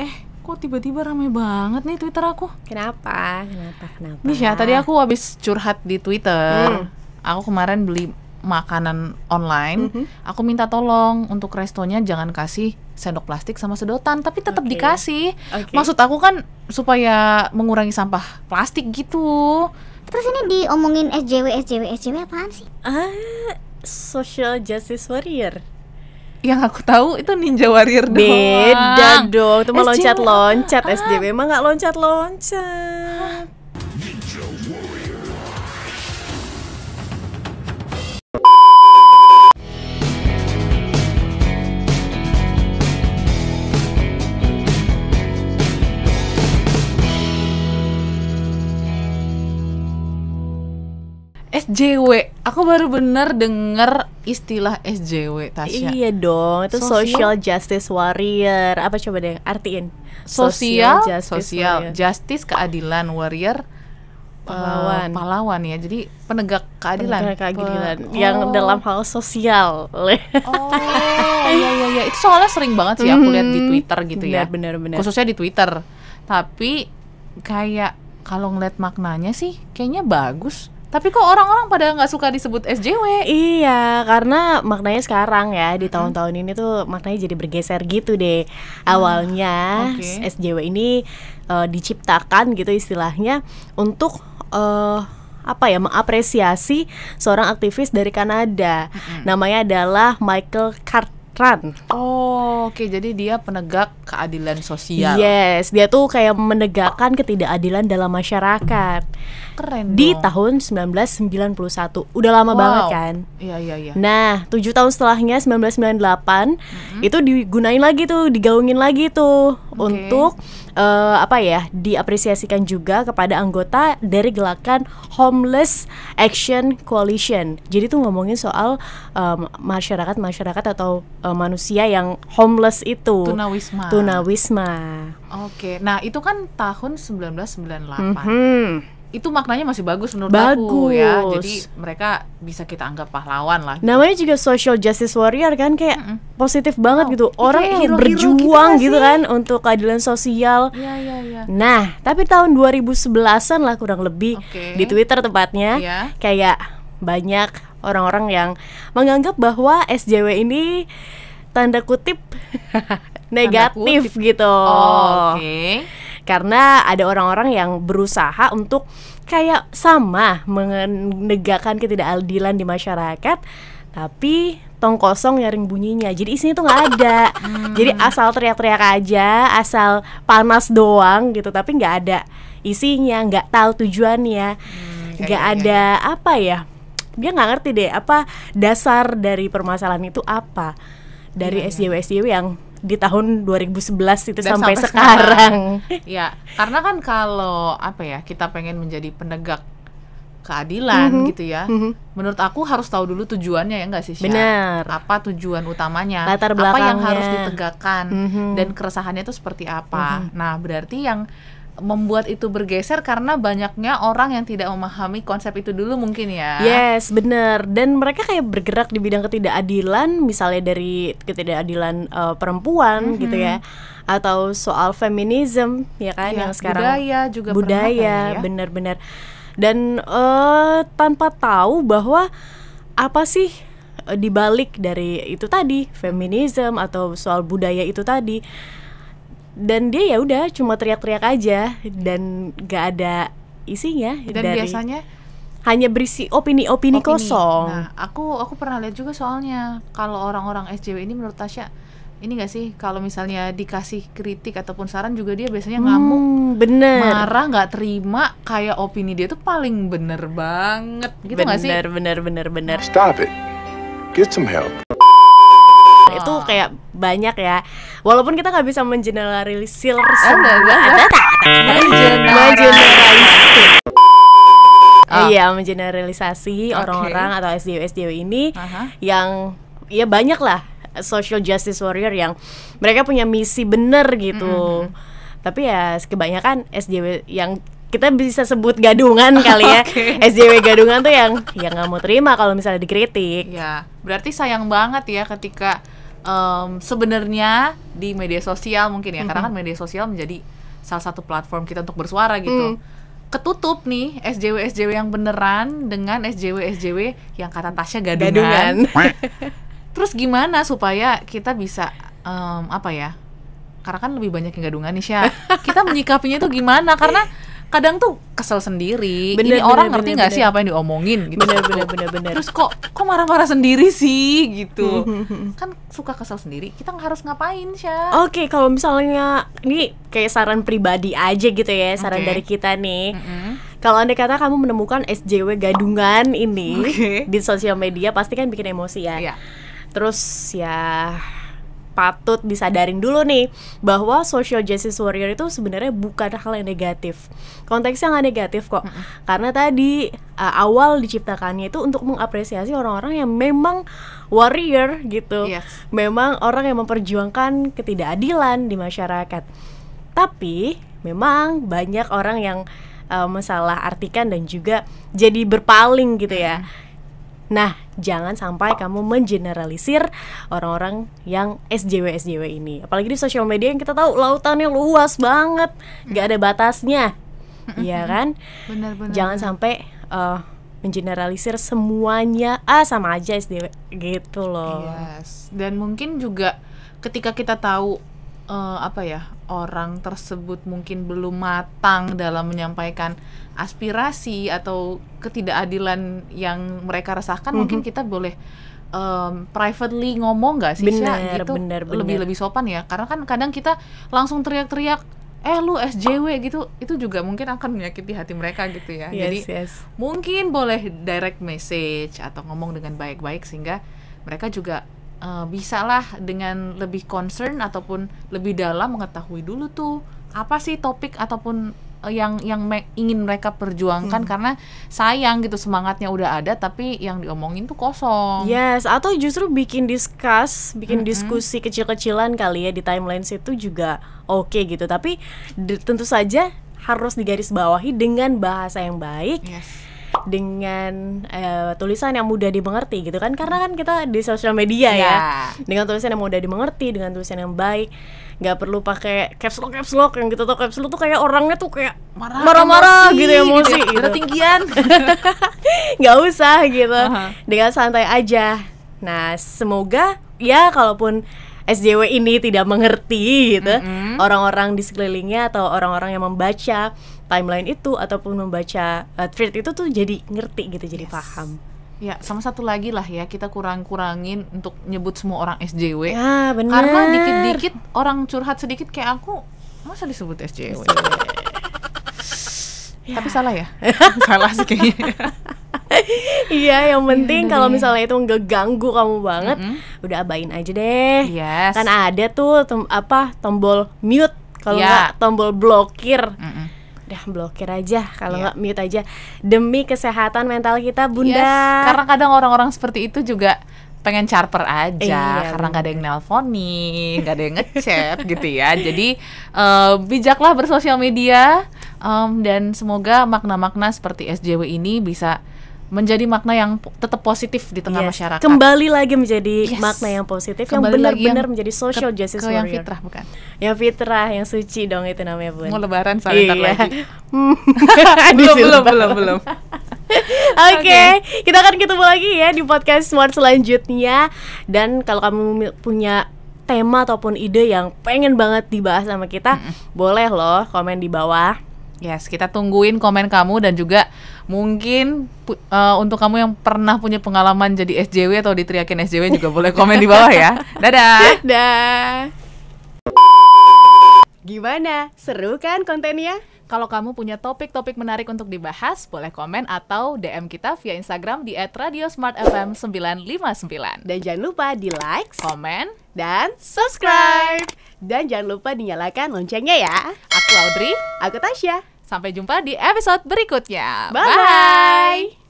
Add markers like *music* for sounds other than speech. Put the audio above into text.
eh kok tiba-tiba rame banget nih Twitter aku. Kenapa? Kenapa? Kenapa? Nih ya, tadi aku habis curhat di Twitter. Hmm. Aku kemarin beli makanan online, mm -hmm. aku minta tolong untuk restonya jangan kasih sendok plastik sama sedotan, tapi tetap okay. dikasih. Okay. Maksud aku kan supaya mengurangi sampah plastik gitu. Terus ini diomongin SJW, SJW, SJW apaan sih? Ah, uh, social justice warrior yang aku tahu itu Ninja Warrior doang. dong, itu meloncat loncat ah. SJW emang nggak loncat-loncat. SJW Aku baru bener denger istilah SJW Tasya. Iya dong, itu social, social justice warrior. Apa coba deh artiin? Sosial, social justice, social justice keadilan warrior eh, pahlawan. Uh, pahlawan ya. Jadi penegak keadilan. Penegak keadilan Pe yang oh. dalam hal sosial. Oh. iya iya iya. Itu soalnya sering banget sih aku lihat di mhm. Twitter gitu ya. bener bener Khususnya di Twitter. Tapi kayak kalau ngeliat maknanya sih kayaknya bagus tapi kok orang-orang pada nggak suka disebut SJW? Iya, karena maknanya sekarang ya di tahun-tahun ini tuh maknanya jadi bergeser gitu deh. Awalnya ah, okay. SJW ini uh, diciptakan gitu istilahnya untuk uh, apa ya mengapresiasi seorang aktivis dari Kanada. -hmm. Namanya adalah Michael Cart Run. Oh, oke. Okay. Jadi dia penegak keadilan sosial. Yes, dia tuh kayak menegakkan ketidakadilan dalam masyarakat. Keren. Dong. Di tahun 1991. Udah lama wow. banget kan? Iya, iya, iya. Nah, tujuh tahun setelahnya 1998 mm -hmm. itu digunain lagi tuh, digaungin lagi tuh okay. untuk uh, apa ya? diapresiasikan juga kepada anggota dari gelaran Homeless Action Coalition. Jadi tuh ngomongin soal um, eh, masyarakat -masyarakat atau uh, manusia yang homeless itu tunawisma tunawisma oke okay. nah itu kan tahun 1998 mm -hmm. itu maknanya masih bagus menurut bagus. aku ya jadi mereka bisa kita anggap pahlawan lah gitu. namanya juga social justice warrior kan kayak mm -hmm. positif banget oh, gitu orang yang gitu berjuang gitu, kan untuk keadilan sosial yeah, yeah, yeah. nah tapi tahun 2011an lah kurang lebih okay. di twitter tempatnya yeah. kayak banyak orang-orang yang menganggap bahwa SJW ini tanda kutip *laughs* negatif tanda kutip. gitu. Oh, Okay. Karena ada orang-orang yang berusaha untuk kayak sama menegakkan ketidakadilan di masyarakat, tapi tong kosong nyaring bunyinya jadi isinya tuh nggak ada hmm. jadi asal teriak-teriak aja asal panas doang gitu tapi nggak ada isinya nggak tahu tujuannya hmm, nggak hmm, ada gitu. apa ya dia nggak ngerti deh apa dasar dari permasalahan itu apa dari yeah, iya. SJW SJW yang di tahun 2011 itu sampai, sampai sekarang. sekarang. ya, karena kan kalau apa ya, kita pengen menjadi penegak keadilan mm -hmm. gitu ya. Mm -hmm. Menurut aku harus tahu dulu tujuannya ya enggak sih Syah? Benar. Apa tujuan utamanya? Latar belakangnya. Apa yang harus ditegakkan mm -hmm. dan keresahannya itu seperti apa. Mm -hmm. Nah, berarti yang membuat itu bergeser karena banyaknya orang yang tidak memahami konsep itu dulu mungkin ya. Yes, benar. Dan mereka kayak bergerak di bidang ketidakadilan, misalnya dari ketidakadilan uh, perempuan mm -hmm. gitu ya, atau soal feminisme ya kan ya, yang sekarang budaya juga budaya, benar ya. benar-benar. Dan uh, tanpa tahu bahwa apa sih eh, dibalik dari itu tadi feminisme atau soal budaya itu tadi dan dia ya udah cuma teriak-teriak aja dan gak ada isinya dan dari, biasanya hanya berisi opini-opini kosong. Nah, aku aku pernah lihat juga soalnya kalau orang-orang SJW ini menurut Tasya ini gak sih kalau misalnya dikasih kritik ataupun saran juga dia biasanya hmm, ngamuk hmm, bener. marah nggak terima kayak opini dia tuh paling bener banget gitu bener, gak sih bener bener bener bener stop it get some help oh. itu kayak banyak ya walaupun kita nggak bisa menjeneralisir oh, semua mengeneralisir ah. iya menjeneralisasi orang-orang atau SDW SDW ini yang ya banyak lah social justice warrior yang mereka punya misi bener gitu tapi ya kebanyakan SJW yang kita bisa sebut gadungan kali ya *laughs* okay. SJW gadungan tuh yang yang nggak mau terima kalau misalnya dikritik ya berarti sayang banget ya ketika um, sebenarnya di media sosial mungkin ya, mm -hmm. karena kan media sosial menjadi salah satu platform kita untuk bersuara gitu. Mm ketutup nih SJW SJW yang beneran dengan SJW SJW yang kata Tasya gadungan. gadungan. *laughs* Terus gimana supaya kita bisa um, apa ya? Karena kan lebih banyak yang gadungan nih Syah. Kita menyikapinya itu gimana? Karena kadang tuh kesel sendiri bener, ini bener, orang bener, ngerti nggak sih apa yang diomongin gitu bener, bener, bener, bener. terus kok kok marah-marah sendiri sih gitu hmm, hmm, hmm, kan suka kesel sendiri kita nggak harus ngapain sih oke okay, kalau misalnya ini kayak saran pribadi aja gitu ya saran okay. dari kita nih mm -hmm. Kalau anda kata kamu menemukan SJW gadungan ini okay. di sosial media, pasti kan bikin emosi ya. Yeah. Terus ya patut disadarin dulu nih bahwa social justice warrior itu sebenarnya bukan hal yang negatif. Konteksnya nggak negatif kok. Karena tadi uh, awal diciptakannya itu untuk mengapresiasi orang-orang yang memang warrior gitu. Yes. Memang orang yang memperjuangkan ketidakadilan di masyarakat. Tapi memang banyak orang yang uh, masalah artikan dan juga jadi berpaling gitu ya. Nah, jangan sampai kamu mengeneralisir orang-orang yang SJW SJW ini. Apalagi di sosial media yang kita tahu lautannya luas banget, nggak ada batasnya, iya kan? Benar, benar, jangan benar. sampai uh, mengeneralisir semuanya ah sama aja SJW gitu loh. Yes. Dan mungkin juga ketika kita tahu uh, apa ya orang tersebut mungkin belum matang dalam menyampaikan aspirasi atau ketidakadilan yang mereka rasakan mm -hmm. mungkin mhm. kita boleh um, privately ngomong nggak sih bener, gitu bener, bener. lebih lebih sopan ya karena kan kadang kita langsung teriak-teriak eh lu SJW gitu itu juga mungkin akan menyakiti hati mereka gitu ya yes, jadi yes. mungkin boleh direct message atau ngomong dengan baik-baik sehingga mereka juga uh, bisalah dengan lebih concern ataupun lebih dalam mengetahui dulu tuh apa sih topik ataupun eh, yang yang me ingin mereka perjuangkan hmm. karena sayang gitu semangatnya udah ada tapi yang diomongin tuh kosong. Yes, atau justru bikin diskus bikin hmm. diskusi kecil-kecilan kali ya di timeline situ juga oke okay gitu. Tapi tentu saja harus digarisbawahi dengan bahasa yang baik. Yes dengan uh, tulisan yang mudah dimengerti gitu kan karena kan kita di sosial media yeah. ya iya. dengan tulisan yang mudah dimengerti dengan tulisan yang baik nggak perlu pakai caps lock caps lock yang gitu tuh caps lock tuh kayak orangnya tuh kayak marah-marah gitu emosi gitu, gitu. tinggian *laughs* nggak usah gitu uh -huh. dengan santai aja nah semoga ya kalaupun SJW ini tidak mengerti gitu orang-orang mm -hmm. Orang -orang di sekelilingnya atau orang-orang yang membaca timeline itu ataupun membaca uh, thread itu tuh jadi ngerti gitu, jadi yes. paham. Ya, sama satu lagi lah ya, kita kurang-kurangin untuk nyebut semua orang SJW. Ya, bener. Karena dikit-dikit orang curhat sedikit kayak aku, masa disebut SJW? *laughs* ya. Tapi salah ya? *laughs* salah sih kayaknya. *laughs* Iya, yang penting iya, kalau misalnya itu ngeganggu kamu banget, mm -hmm. udah abain aja deh. Yes. Kan ada tuh tom apa tombol mute kalau yeah. nggak tombol blokir. Mm -hmm udah blokir aja kalau iya. nggak yeah. mute aja demi kesehatan mental kita bunda yes, karena kadang orang-orang seperti itu juga pengen charper aja iya, karena nggak ada yang nelfoni, nggak ada yang *laughs* ngechat gitu ya. Jadi uh, bijaklah bersosial media um, dan semoga makna-makna seperti SJW ini bisa menjadi makna yang tetap positif di tengah yes. masyarakat. Kembali lagi menjadi yes. makna yang positif Kembali yang benar-benar menjadi social justice warrior. Yang fitrah bukan? Yang fitrah, yang suci dong itu namanya bun. Mau lebaran soalnya iya. lagi. Hmm. *laughs* belum, belum, belum, belum. *laughs* Oke, okay. okay. kita akan ketemu lagi ya di podcast Smart selanjutnya. Dan kalau kamu punya tema ataupun ide yang pengen banget dibahas sama kita, mm -mm. boleh loh komen di bawah. Yes, kita tungguin komen kamu dan juga mungkin uh, untuk kamu yang pernah punya pengalaman jadi SJW atau diteriakin SJW juga boleh komen di bawah ya. *laughs* Dadah. Dadah. Gimana? Seru kan kontennya? Kalau kamu punya topik-topik menarik untuk dibahas, boleh komen atau DM kita via Instagram di @radiosmartfm959. Dan jangan lupa di like, komen, dan subscribe. Dan jangan lupa dinyalakan loncengnya ya. Aku Audrey, aku Tasya. Sampai jumpa di episode berikutnya. Bye. Bye.